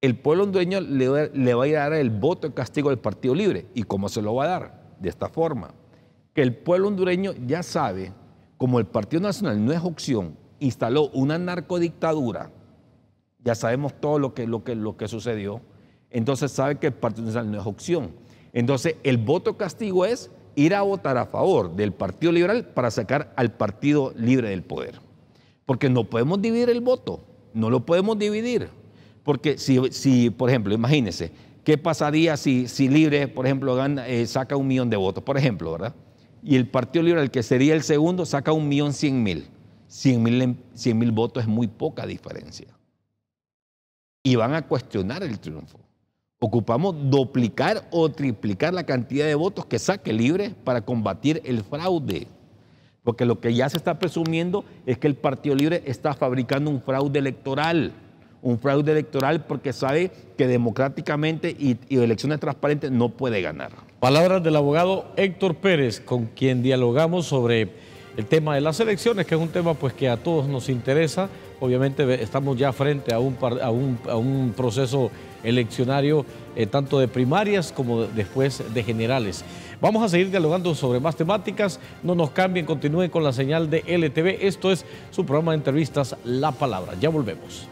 El pueblo hondureño le, va, a ir a dar el voto de castigo al Partido Libre. ¿Y cómo se lo va a dar? De esta forma. Que el pueblo hondureño ya sabe, como el Partido Nacional no es opción, instaló una narcodictadura. Ya sabemos todo lo que, lo que, lo que sucedió. Entonces sabe que el Partido Nacional no es opción. Entonces el voto castigo es ir a votar a favor del Partido Liberal para sacar al Partido Libre del poder. Porque no podemos dividir el voto, no lo podemos dividir. Porque si, por ejemplo, imagínense, ¿qué pasaría si, si Libre, por ejemplo, eh, saca un millón de votos, por ejemplo, ¿verdad? Y el Partido liberal que sería el segundo, saca un millón cien mil. Cien mil votos es muy poca diferencia. Y van a cuestionar el triunfo. Ocupamos duplicar o triplicar la cantidad de votos que saque Libre para combatir el fraude. Porque lo que ya se está presumiendo es que el Partido Libre está fabricando un fraude electoral. Un fraude electoral porque sabe que democráticamente y, y elecciones transparentes no puede ganar. Palabras del abogado Héctor Pérez, con quien dialogamos sobre el tema de las elecciones, que es un tema pues, que a todos nos interesa. Obviamente estamos ya frente a un, proceso eleccionario, eh, tanto de primarias como después de generales. Vamos a seguir dialogando sobre más temáticas. No nos cambien, continúen con la señal de LTV. Esto es su programa de entrevistas La Palabra. Ya volvemos.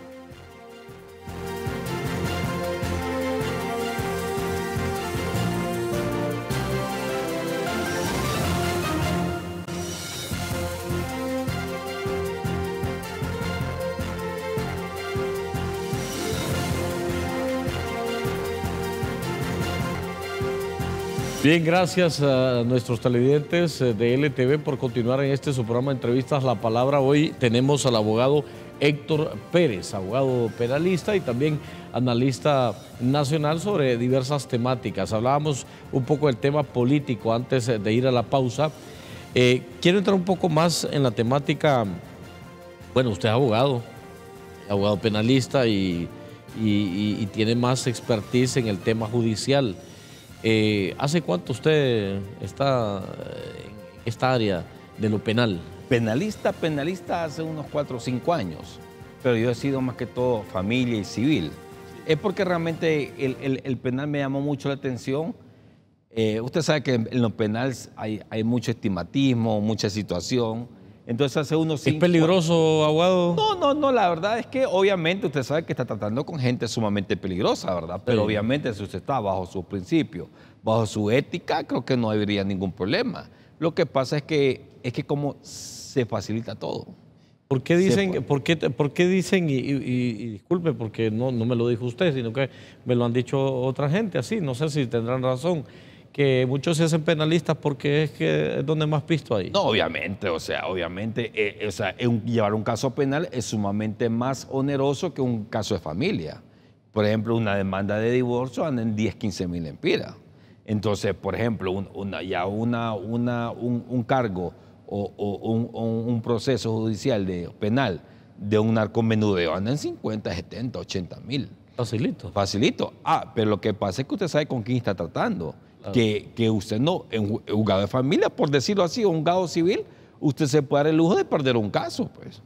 Bien, gracias a nuestros televidentes eh, de LTV por continuar en este su programa de entrevistas La Palabra. Hoy tenemos al abogado Héctor Pérez, abogado penalista y también analista nacional sobre diversas temáticas. Hablábamos un poco del tema político antes eh, de ir a la pausa. Eh, quiero entrar un poco más en la temática, bueno, usted es abogado, abogado penalista y, y tiene más expertise en el tema judicial. Eh, ¿Hace cuánto usted está eh, en esta área de lo penal? Penalista, penalista hace unos 4 o 5 años, pero yo he sido más que todo familia y civil. Es porque realmente el, penal me llamó mucho la atención. Eh, usted sabe que en lo penal hay, hay mucho estigmatismo, mucha situación entonces hace uno cinco... ¿Es peligroso, abogado? No, no, no. La verdad es que obviamente usted sabe que está tratando con gente sumamente peligrosa, ¿verdad? Pero obviamente si usted está bajo sus principios, bajo su ética, creo que no habría ningún problema. Lo que pasa es que es que como se facilita todo. ¿Por qué dicen, ¿por qué, por qué dicen y, disculpe, porque no, no me lo dijo usted, sino que me lo han dicho otra gente así, no sé si tendrán razón, que muchos se hacen penalistas porque es que donde más pisto hay. No, obviamente, o sea, obviamente, eh, o sea, llevar un caso penal es sumamente más oneroso que un caso de familia. Por ejemplo, una demanda de divorcio anda en 10, 15 mil en empiras. Entonces, por ejemplo, una, ya una, una, un, cargo o, un, proceso judicial de penal de un narcomenudeo anda en 50, 70, 80 mil. Facilito. Facilito. Ah, pero lo que pasa es que usted sabe con quién está tratando Ah. que, usted no, en juzgado de familia, por decirlo así, un gado civil, usted se puede dar el lujo de perder un caso, pues.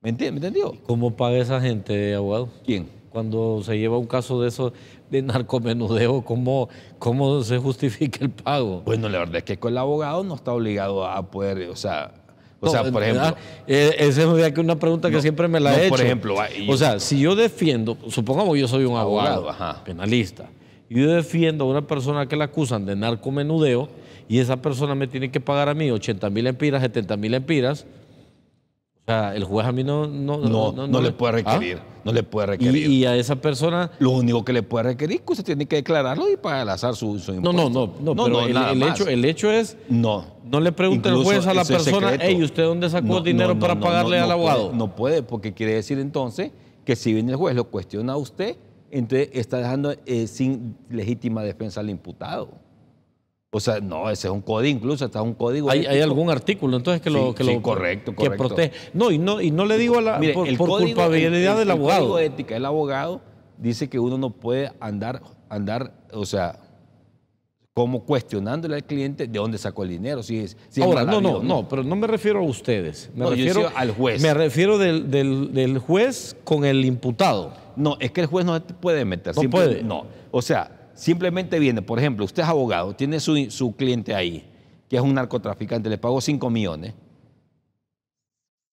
¿Me entiende? ¿Me entendió? ¿Cómo paga esa gente, abogado? ¿Quién? Cuando se lleva un caso de eso, de narcomenudeo, ¿cómo, ¿cómo se justifica el pago? Bueno, la verdad es que con el abogado no está obligado a poder, o sea, o por ejemplo. Eh, esa es una pregunta que siempre me la he hecho. Por ejemplo, o sea, si yo defiendo, supongamos yo soy un abogado, penalista, yo defiendo a una persona que la acusan de narcomenudeo y esa persona me tiene que pagar a mí 80 mil empiras, 70 mil empiras. O sea, el juez a mí no... No, no, le, puede ¿Ah? requerir. No le puede requerir. Y, a esa persona... Lo único que le puede requerir es que usted tiene que declararlo y pagar al azar su, impuesto. No, no, no. no, pero el, hecho, es... No. No le pregunta el juez a la persona, hey, ¿usted dónde sacó dinero para pagarle al abogado? no puede, porque quiere decir entonces que si viene el juez, lo cuestiona a usted entonces está dejando eh, sin legítima defensa al imputado. O sea, no, ese es un código, incluso está un código. ¿Hay, ¿Hay, algún artículo entonces que lo, que lo, correcto, Que protege. No, y no, y no le digo a la, el culpabilidad del abogado. El código ética del abogado dice que uno no puede andar, andar, o sea, como cuestionándole al cliente de dónde sacó el dinero. Si es, Ahora, no, no, no, pero no me refiero a ustedes. Me refiero al juez. Me refiero del juez con el imputado. No, es que el juez no puede meter. No puede. No. O sea, simplemente viene, por ejemplo, usted es abogado, tiene su, su cliente ahí, que es un narcotraficante, le pagó 5 millones.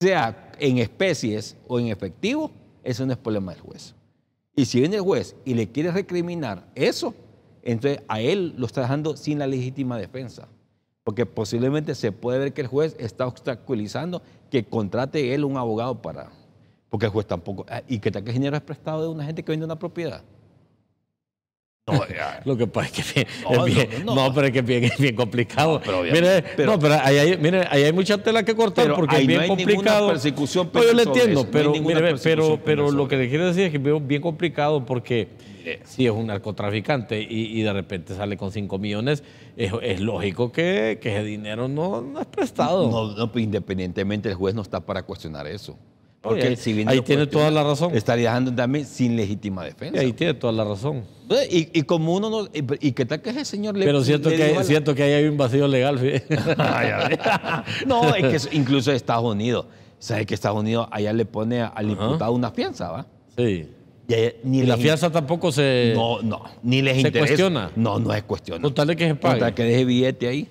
Sea en especies o en efectivo, eso no es problema del juez. Y si viene el juez y le quiere recriminar eso, entonces a él lo está dejando sin la legítima defensa. Porque posiblemente se puede ver que el juez está obstaculizando que contrate él un abogado para, porque el juez tampoco. Ah, ¿Y qué tal que dinero es prestado de una gente que vende una propiedad? No, lo que pasa es que bien, pero es que bien, complicado. mire, no, pero ahí hay, mire, ahí hay mucha tela que cortar porque es bien complicado. Persecución pues yo le entiendo, pero, pero, lo que le quiero decir es que es bien complicado porque si es un narcotraficante y, de repente sale con 5 millones, es, lógico que, ese dinero no, es prestado. No, no, pues independientemente el juez no está para cuestionar eso. Porque ahí, tiene toda la razón. Estaría dejando también sin legítima defensa. ahí tiene toda la razón. Y, como uno no. Y, qué tal que ese señor Pero siento, que, siento que ahí hay un vacío legal. Ah, no, es que incluso Estados Unidos. ¿Sabes que Estados Unidos allá le pone al imputado una fianza, va? Sí. Y, ni la fianza tampoco se. No, no. Ni les interesa. cuestiona? No, no es cuestión. Total que se pague. Total que deje billete ahí.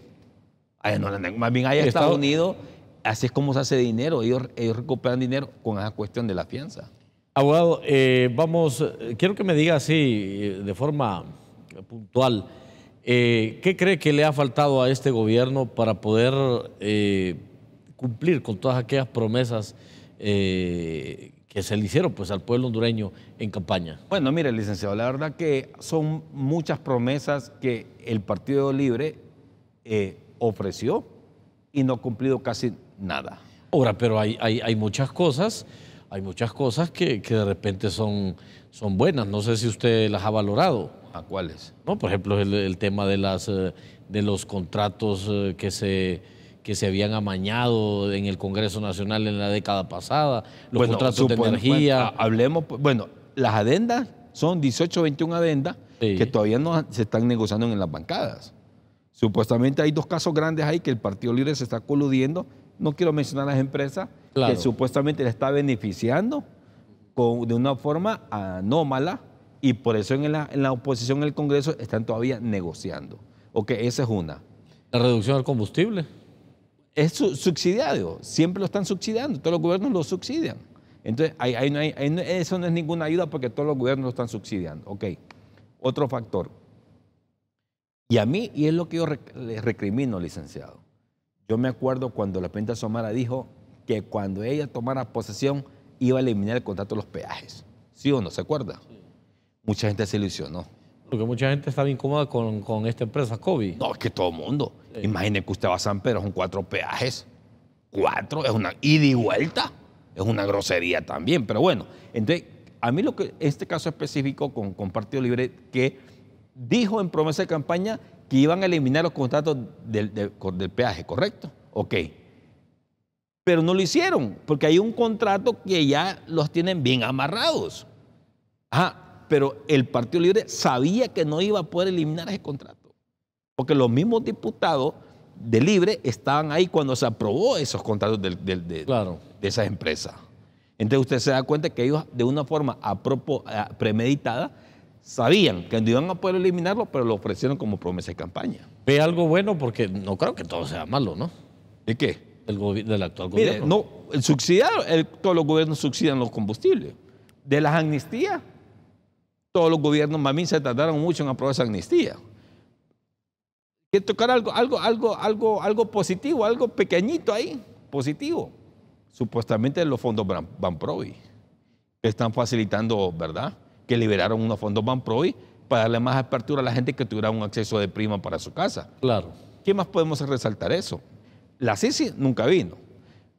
no, más bien allá Estados Unidos así es como se hace dinero, ellos, recuperan dinero con esa cuestión de la fianza. Abogado, eh, vamos, quiero que me diga así, de forma puntual, eh, ¿qué cree que le ha faltado a este gobierno para poder eh, cumplir con todas aquellas promesas que se le hicieron pues, al pueblo hondureño en campaña? Bueno, mire, licenciado, la verdad que son muchas promesas que el Partido Libre ofreció y no ha cumplido casi nada. Ahora, pero hay, hay, muchas cosas, hay muchas cosas que, de repente son, son buenas. No sé si usted las ha valorado. ¿A cuáles? No, por ejemplo, el, tema de, las, eh, de los contratos eh, que se, que se habían amañado en el Congreso Nacional en la década pasada, los contratos de energía. Bueno, hablemos, pues, bueno, las adendas son 18 21 adendas que todavía no se están negociando en las bancadas. Supuestamente hay dos casos grandes ahí que el Partido Libre se está coludiendo no quiero mencionar las empresas, que supuestamente le está beneficiando con, de una forma anómala y por eso en la, oposición en el Congreso están todavía negociando. Ok, esa es una. La reducción del combustible. Es subsidiario, siempre lo están subsidiando, todos los gobiernos lo subsidian. Entonces, eso no es ninguna ayuda porque todos los gobiernos lo están subsidiando. Ok, otro factor. Y a mí, y es lo que yo le recrimino, licenciado, yo me acuerdo cuando la presidenta Somara dijo que cuando ella tomara posesión iba a eliminar el contrato de los peajes. ¿Sí o no? ¿Se acuerda? Mucha gente se ilusionó. Porque mucha gente estaba incómoda con, con esta empresa, COVID. No, es que todo el mundo. Imaginen que usted va a San Pedro, son cuatro peajes. Cuatro, es una ida y vuelta. Es una grosería también, pero bueno. Entonces, a mí lo que este caso específico con, con Partido Libre, que dijo en promesa de campaña que iban a eliminar los contratos del, peaje, ¿correcto? Ok. Pero no lo hicieron, porque hay un contrato que ya los tienen bien amarrados. Ajá, pero el Partido Libre sabía que no iba a poder eliminar ese contrato, porque los mismos diputados de Libre estaban ahí cuando se aprobó esos contratos de, esas empresas. Entonces usted se da cuenta que ellos de una forma premeditada Sabían que no iban a poder eliminarlo, pero lo ofrecieron como promesa de campaña. Ve algo bueno porque no creo que todo sea malo, ¿no? ¿De qué? del actual gobierno. No, el subsidiar, todos los gobiernos subsidian los combustibles. De las amnistías, todos los gobiernos, bien se tardaron mucho en aprobar esa amnistía. Que tocar algo, algo, algo, algo, algo positivo, algo pequeñito ahí, positivo. Supuestamente los fondos Van, que están facilitando, ¿verdad? que liberaron unos fondos Banproy para darle más apertura a la gente que tuviera un acceso de prima para su casa. Claro. ¿Qué más podemos resaltar eso? La Sisi nunca vino.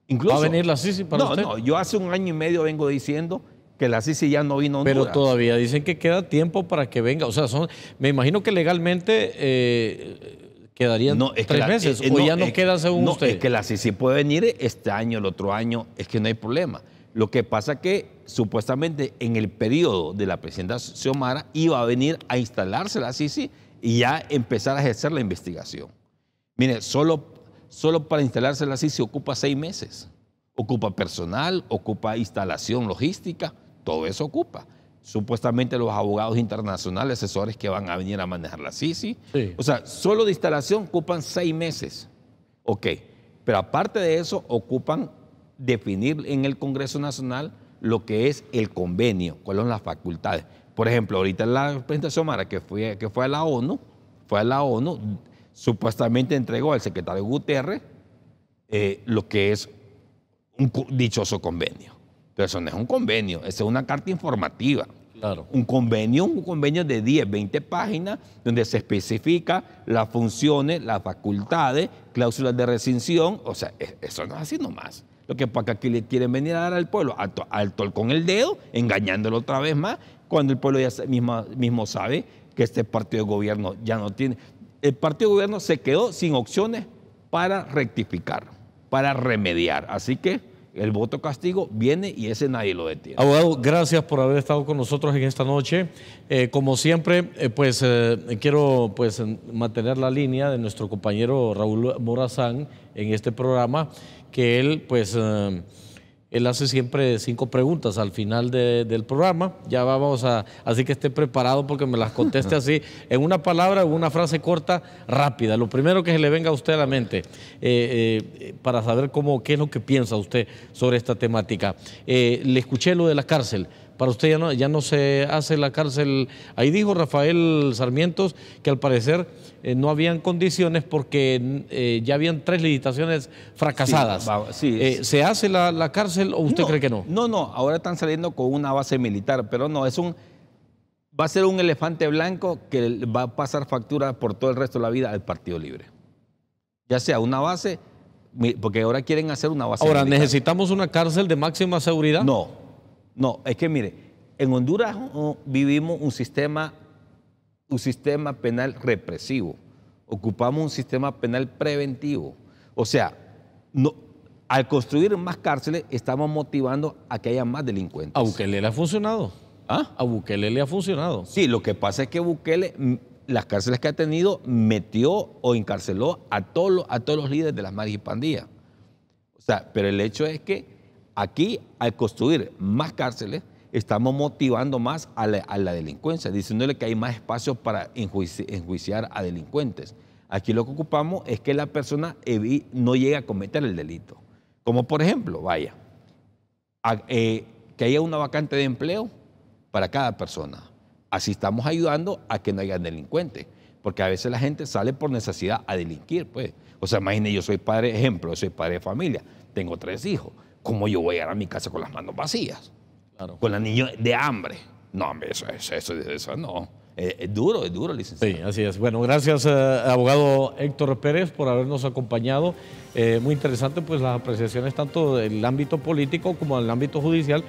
Incluso, ¿Va a venir la Sisi para no, usted? No, yo hace un año y medio vengo diciendo que la Sisi ya no vino. Pero todavía dicen que queda tiempo para que venga. O sea, son, me imagino que legalmente eh, quedarían tres meses. Eh, o ya no queda según no, Es que la Sisi puede venir este año, el otro año. Es que no hay problema. Lo que pasa que supuestamente en el periodo de la presidenta Xiomara iba a venir a instalarse la CICI y ya empezar a ejercer la investigación. Mire, solo, solo para instalarse la CICI ocupa seis meses. Ocupa personal, ocupa instalación logística, todo eso ocupa. Supuestamente los abogados internacionales, asesores que van a venir a manejar la CICI. O sea, solo de instalación ocupan seis meses. Ok, pero aparte de eso ocupan definir en el Congreso Nacional lo que es el convenio, cuáles son las facultades. Por ejemplo, ahorita la presidenta Somara, que fue, que fue a la ONU, fue a la ONU, supuestamente entregó al secretario Guterres eh, lo que es un dichoso convenio. Pero eso no es un convenio, eso es una carta informativa. Claro. Un convenio, un convenio de 10, 20 páginas, donde se especifica las funciones, las facultades, cláusulas de rescisión. O sea, e, eso no es así nomás. Lo que para es que le quieren venir a dar al pueblo al, con el dedo, engañándolo otra vez más, cuando el pueblo ya mismo, sabe que este partido de gobierno ya no tiene. El partido de gobierno se quedó sin opciones para rectificar, para remediar. Así que el voto castigo viene y ese nadie lo detiene. Abogado, gracias por haber estado con nosotros en esta noche. Eh, como siempre, eh, pues eh, quiero pues, mantener la línea de nuestro compañero Raúl Morazán en este programa, que él, pues, eh, él hace siempre cinco preguntas al final del programa. Ya vamos a, así que esté preparado porque me las conteste así, en una palabra, en una frase corta, rápida. Lo primero que se le venga a usted a la mente, eh, eh, para saber cómo, qué es lo que piensa usted sobre esta temática. le escuché lo de la cárcel para usted ya no, se hace la cárcel. Ahí dijo Rafael Sarmientos que al parecer eh, no habían condiciones porque eh, ya habían tres licitaciones fracasadas. Eh, ¿Se hace la, cárcel o usted cree que no? No, no, ahora están saliendo con una base militar, pero no, es un... Va a ser un elefante blanco que va a pasar factura por todo el resto de la vida al Partido Libre. Ya sea una base, porque ahora quieren hacer una base. Ahora, ¿necesitamos una cárcel de máxima seguridad? No, no, es que mire, en Honduras vivimos un sistema, un sistema penal represivo. Ocupamos un sistema penal preventivo. O sea, no, al construir más cárceles estamos motivando a que haya más delincuentes. A Bukele le ha funcionado. ¿Ah? A Bukele le ha funcionado. Sí, lo que pasa es que Bukele, mm, las cárceles que ha tenido, metió o encarceló a todos los, a todos los líderes de las pandillas. O sea, pero el hecho es que aquí al construir más cárceles, estamos motivando más a la, delincuencia, diciéndole que hay más espacios para enjuiciar a delincuentes. Aquí lo que ocupamos es que la persona no llegue a cometer el delito. Como por ejemplo, vaya, eh, que haya una vacante de empleo para cada persona. Así estamos ayudando a que no haya delincuentes, porque a veces la gente sale por necesidad a delinquir, pues. O sea, imagínense, yo soy padre, ejemplo, soy padre de familia, tengo tres hijos. ¿cómo yo voy a ir a mi casa con las manos vacías? Con la niña de hambre. No, hombre, eso, eso, es eso no. Eh, es duro, es duro, licenciado. Sí, así es. Bueno, gracias, eh, abogado Héctor Pérez, por habernos acompañado. Eh, muy interesante, pues, las apreciaciones tanto del ámbito político como del ámbito judicial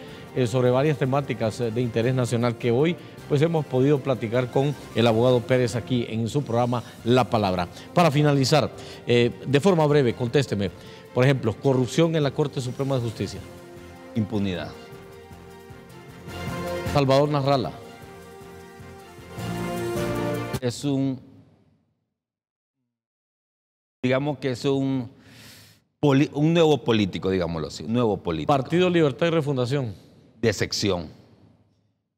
sobre varias temáticas de interés nacional que hoy, pues, hemos podido platicar con el abogado Pérez aquí en su programa La Palabra. Para finalizar, de forma breve, contésteme. Por ejemplo, corrupción en la Corte Suprema de Justicia. Impunidad. Salvador Narrala es un, digamos que es un, un nuevo político, digámoslo así, un nuevo político. Partido Libertad y Refundación. De sección.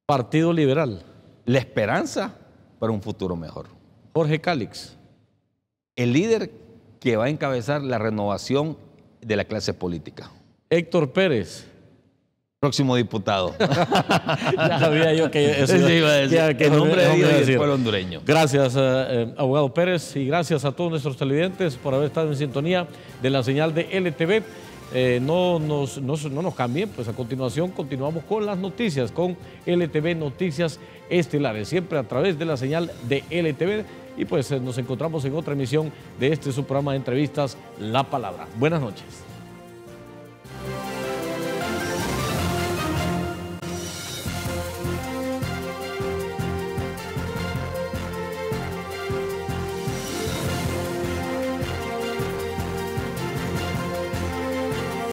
Partido Liberal. La esperanza para un futuro mejor. Jorge Cálix. El líder que va a encabezar la renovación de la clase política. Héctor Pérez. Próximo diputado. sabía yo que eso iba decir. el nombre de hondureño. Gracias, eh, eh, abogado Pérez, y gracias a todos nuestros televidentes por haber estado en sintonía de la señal de LTV. Eh, no, nos, no, no nos cambien, pues a continuación continuamos con las noticias, con LTV Noticias Estelares, siempre a través de la señal de LTV y pues eh, nos encontramos en otra emisión de este su programa de entrevistas La Palabra. Buenas noches.